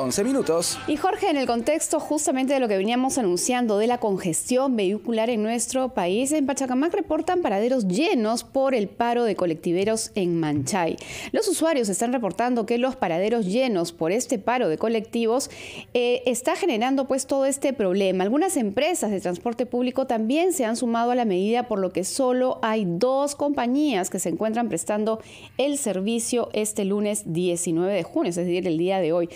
11 minutos. Y Jorge, en el contexto justamente de lo que veníamos anunciando de la congestión vehicular en nuestro país, en Pachacamac reportan paraderos llenos por el paro de colectiveros en Manchay. Los usuarios están reportando que los paraderos llenos por este paro de colectivos eh, está generando pues todo este problema. Algunas empresas de transporte público también se han sumado a la medida, por lo que solo hay dos compañías que se encuentran prestando el servicio este lunes 19 de junio, es decir, el día de hoy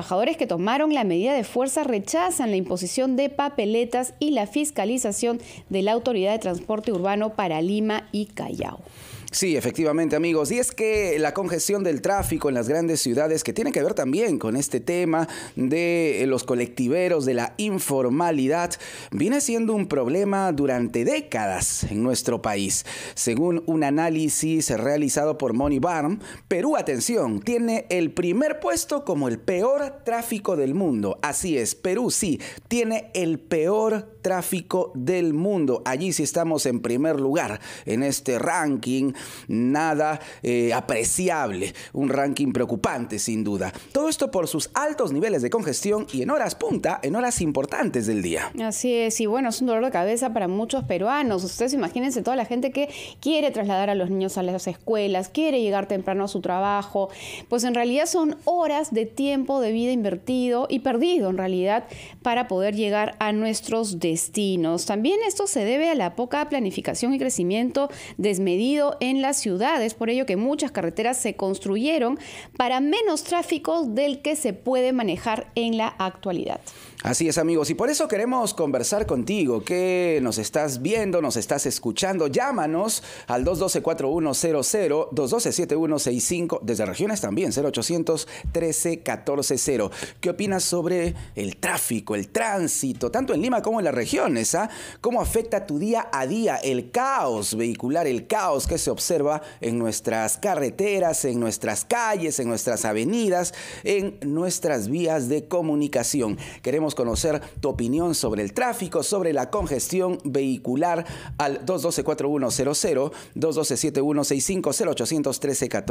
trabajadores que tomaron la medida de fuerza rechazan la imposición de papeletas y la fiscalización de la Autoridad de Transporte Urbano para Lima y Callao. Sí, efectivamente amigos. Y es que la congestión del tráfico en las grandes ciudades, que tiene que ver también con este tema de eh, los colectiveros, de la informalidad, viene siendo un problema durante décadas en nuestro país. Según un análisis realizado por Money Barn, Perú, atención, tiene el primer puesto como el peor tráfico del mundo. Así es, Perú sí, tiene el peor tráfico del mundo. Allí sí estamos en primer lugar en este ranking nada eh, apreciable, un ranking preocupante sin duda. Todo esto por sus altos niveles de congestión y en horas punta, en horas importantes del día. Así es, y bueno, es un dolor de cabeza para muchos peruanos. Ustedes imagínense toda la gente que quiere trasladar a los niños a las escuelas, quiere llegar temprano a su trabajo, pues en realidad son horas de tiempo de vida invertido y perdido en realidad para poder llegar a nuestros destinos. También esto se debe a la poca planificación y crecimiento desmedido en en las ciudades, por ello que muchas carreteras se construyeron para menos tráfico del que se puede manejar en la actualidad. Así es amigos, y por eso queremos conversar contigo, que nos estás viendo, nos estás escuchando, llámanos al 212-4100, 212-7165, desde regiones también, 0800 13140 ¿Qué opinas sobre el tráfico, el tránsito, tanto en Lima como en las regiones? Ah? ¿Cómo afecta tu día a día el caos vehicular, el caos que se observa? observa en nuestras carreteras, en nuestras calles, en nuestras avenidas, en nuestras vías de comunicación. Queremos conocer tu opinión sobre el tráfico, sobre la congestión vehicular al 212-4100, 212-7165, 0813 14.